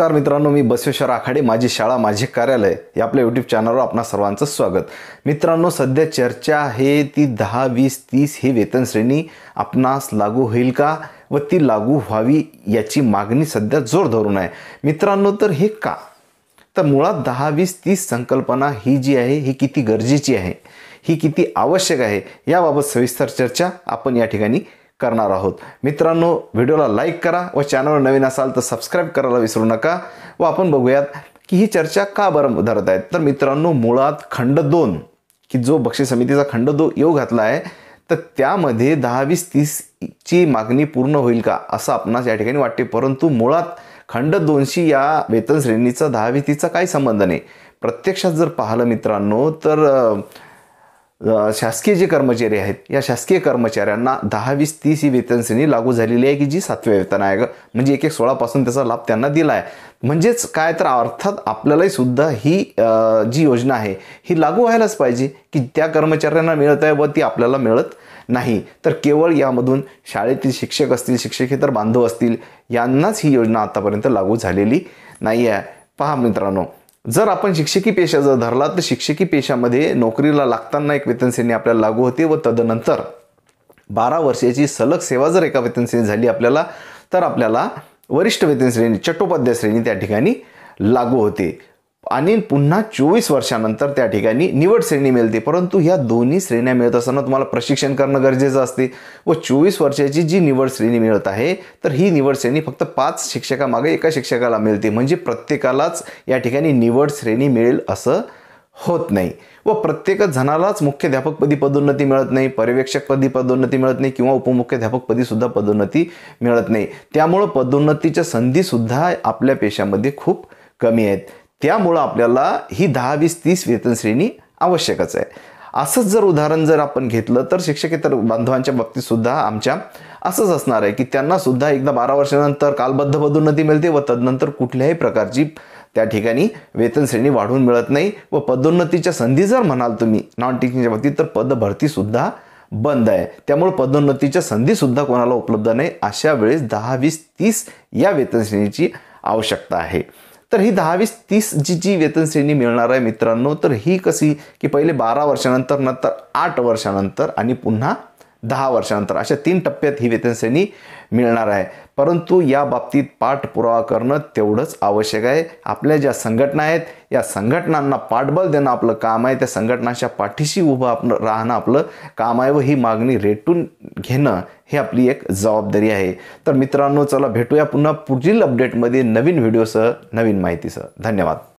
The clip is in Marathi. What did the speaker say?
नमस्कार मित्रांनो मी बसवेश्वर आखाडे माझी शाळा माझे कार्यालय या आपल्या यूट्यूब चॅनलवर आपणा सर्वांचं स्वागत मित्रांनो सध्या चर्चा आहे ती दहा वीस तीस ही वेतन श्रेणी आपणास लागू होईल का व ती लागू व्हावी याची मागणी सध्या जोर धरून आहे मित्रांनो तर हे का तर मुळात दहा वीस तीस संकल्पना ही जी आहे ही किती गरजेची आहे ही किती आवश्यक आहे याबाबत सविस्तर चर्चा आपण या ठिकाणी करणार आहोत मित्रांनो व्हिडिओला लाईक करा व चॅनल नवीन असाल तर सबस्क्राईब करायला विसरू नका व आपण बघूयात की ही चर्चा का बरं धरत आहेत तर मित्रांनो मुळात खंड दोन की जो बक्षीस समितीचा खंड दो येऊ घातला आहे तर त्यामध्ये दहा वीस तीसची मागणी पूर्ण होईल का असं आपणास या ठिकाणी वाटते परंतु मुळात खंड दोनशी या वेतन श्रेणीचा दहावीस तीसचा काही संबंध नाही प्रत्यक्षात जर पाहिलं मित्रांनो तर शासकीय जे कर्मचारी आहेत या शासकीय कर्मचाऱ्यांना दहा वीस तीस ही श्रेणी लागू झालेली आहे की जी सातव्या वेतन आहे म्हणजे एक एक सोळापासून त्याचा लाभ त्यांना दिला आहे म्हणजेच काय तर अर्थात आपल्यालाही सुद्धा ही जी योजना आहे ही लागू व्हायलाच पाहिजे की त्या कर्मचाऱ्यांना मिळत आहे व ती आपल्याला मिळत नाही तर केवळ यामधून शाळेतील शिक्षक असतील शिक्षकेतर बांधव असतील यांनाच ही योजना आतापर्यंत लागू झालेली नाही आहे पहा मित्रांनो जर आपण शिक्षकी पेशा जर धरला तर शिक्षकी पेशामध्ये नोकरीला लागताना एक वेतन श्रेणी आपल्याला लागू होते व तदनंतर बारा वर्षाची सलग सेवा जर एका वेतन वेतनश्रेणी झाली आपल्याला तर आपल्याला वरिष्ठ वेतन श्रेणी चट्टोपाध्याय श्रेणी त्या ठिकाणी लागू होते आणि पुन्हा चोवीस वर्षानंतर त्या ठिकाणी निवड श्रेणी मिळते परंतु ह्या दोन्ही श्रेण्या मिळत असताना तुम्हाला प्रशिक्षण करणं गरजेचं असते व चोवीस वर्षाची जी निवड श्रेणी मिळत आहे तर ही निवड श्रेणी फक्त पाच शिक्षकामागे एका शिक्षकाला मिळते म्हणजे प्रत्येकालाच या ठिकाणी निवड श्रेणी मिळेल असं होत नाही व प्रत्येकच जणालाच मुख्याध्यापकपदी पदोन्नती मिळत नाही पर्यवेक्षकपदी पदोन्नती मिळत नाही किंवा उपमुख्याध्यापकपदीसुद्धा सुद्धा पदोन्नती मिळत नाही त्यामुळं पदोन्नतीच्या संधीसुद्धा आपल्या पेशामध्ये खूप कमी आहेत त्यामुळं आपल्याला ही दहा वीस तीस वेतनश्रेणी आवश्यकच आहे असंच जर उदाहरण जर आपण घेतलं तर शिक्षकेतर बांधवांच्या बाबतीतसुद्धा सुद्धा आमच्या असंच असणार आहे की त्यांना सुद्धा एकदा बारा वर्षानंतर कालबद्ध पदोन्नती मिळते व तदनंतर कुठल्याही प्रकारची त्या ठिकाणी वेतन श्रेणी वाढवून मिळत नाही व पदोन्नतीच्या संधी जर म्हणाल तुम्ही नॉन टीचिंगच्या बाबतीत तर पद भरतीसुद्धा बंद आहे त्यामुळे पदोन्नतीच्या संधीसुद्धा कोणाला उपलब्ध नाही अशा वेळेस दहा वीस तीस या वेतन श्रेणीची आवश्यकता आहे तर ही दहावीस तीस जी जी वेतन श्रेणी मिळणार आहे मित्रांनो तर ही कशी की पहिले बारा वर्षानंतर नंतर आठ वर्षानंतर आणि पुन्हा दहा वर्षानंतर अशा तीन टप्प्यात ही वेतनश्रेणी मिळणार आहे परंतु या बाबतीत पाठपुरावा करणं तेवढंच आवश्यक आहे आपल्या ज्या संघटना आहेत या संघटनांना पाठबळ देणं आपलं काम आहे त्या संघटनांच्या पाठीशी उभं आपण राहणं आपलं काम आहे व ही मागणी रेटून घेणं हे आपली एक जबाबदारी आहे तर मित्रांनो चला भेटूया पुन्हा पुढील अपडेटमध्ये नवीन व्हिडिओसह नवीन माहितीसह धन्यवाद